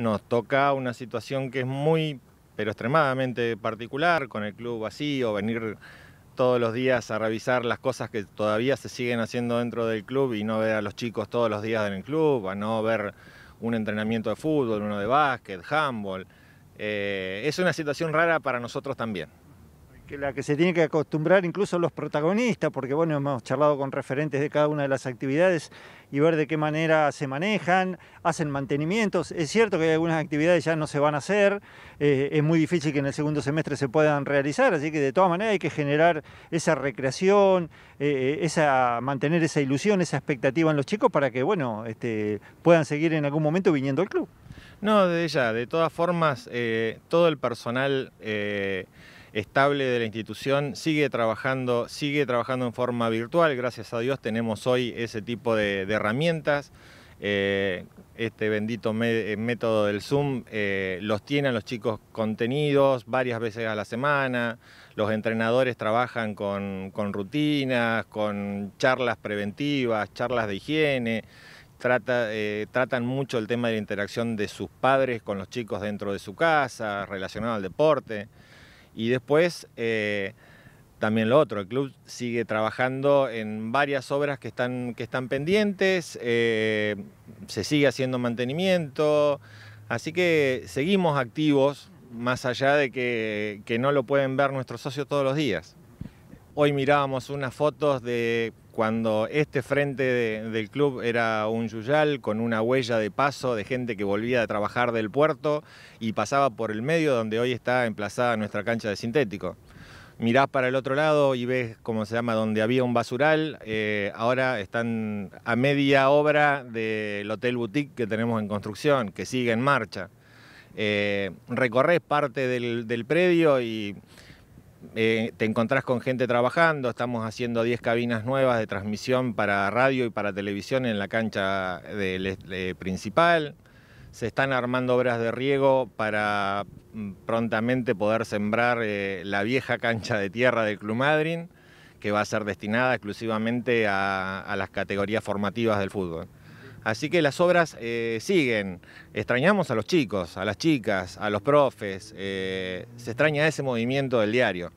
nos toca una situación que es muy, pero extremadamente particular, con el club vacío, venir todos los días a revisar las cosas que todavía se siguen haciendo dentro del club y no ver a los chicos todos los días en el club, a no ver un entrenamiento de fútbol, uno de básquet, handball. Eh, es una situación rara para nosotros también que la que se tiene que acostumbrar incluso los protagonistas, porque bueno, hemos charlado con referentes de cada una de las actividades y ver de qué manera se manejan, hacen mantenimientos. Es cierto que algunas actividades ya no se van a hacer, eh, es muy difícil que en el segundo semestre se puedan realizar, así que de todas maneras hay que generar esa recreación, eh, eh, esa, mantener esa ilusión, esa expectativa en los chicos para que bueno, este, puedan seguir en algún momento viniendo al club. No, de ella, de todas formas, todo el personal estable de la institución, sigue trabajando, sigue trabajando en forma virtual, gracias a Dios tenemos hoy ese tipo de, herramientas. Eh, este bendito eh, método del Zoom eh, los tienen los chicos contenidos varias veces a la semana, los entrenadores trabajan con, rutinas, con charlas preventivas, charlas de higiene, tratan mucho el tema de la interacción de sus padres con los chicos dentro de su casa, relacionado al deporte. Y después eh, también lo otro, el club sigue trabajando en varias obras que están, que están pendientes, eh, se sigue haciendo mantenimiento, así que seguimos activos, más allá de que no lo pueden ver nuestros socios todos los días. Hoy mirábamos unas fotos de cuando este frente del club era un yuyal con una huella de paso de gente que volvía a trabajar del puerto y pasaba por el medio donde hoy está emplazada nuestra cancha de sintético. Mirás para el otro lado y ves, cómo se llama, donde había un basural, eh, ahora están a media obra del Hotel Boutique que tenemos en construcción, que sigue en marcha. Eh, recorres parte del, del predio y eh, te encontrás con gente trabajando, estamos haciendo 10 cabinas nuevas de transmisión para radio y para televisión en la cancha eh, principal. Se están armando obras de riego para mm, prontamente poder sembrar eh, la vieja cancha de tierra del Club Madrid, que va a ser destinada exclusivamente a las categorías formativas del fútbol. Así que las obras eh, siguen. Extrañamos a los chicos, a las chicas, a los profes. Eh, se extraña ese movimiento del diario.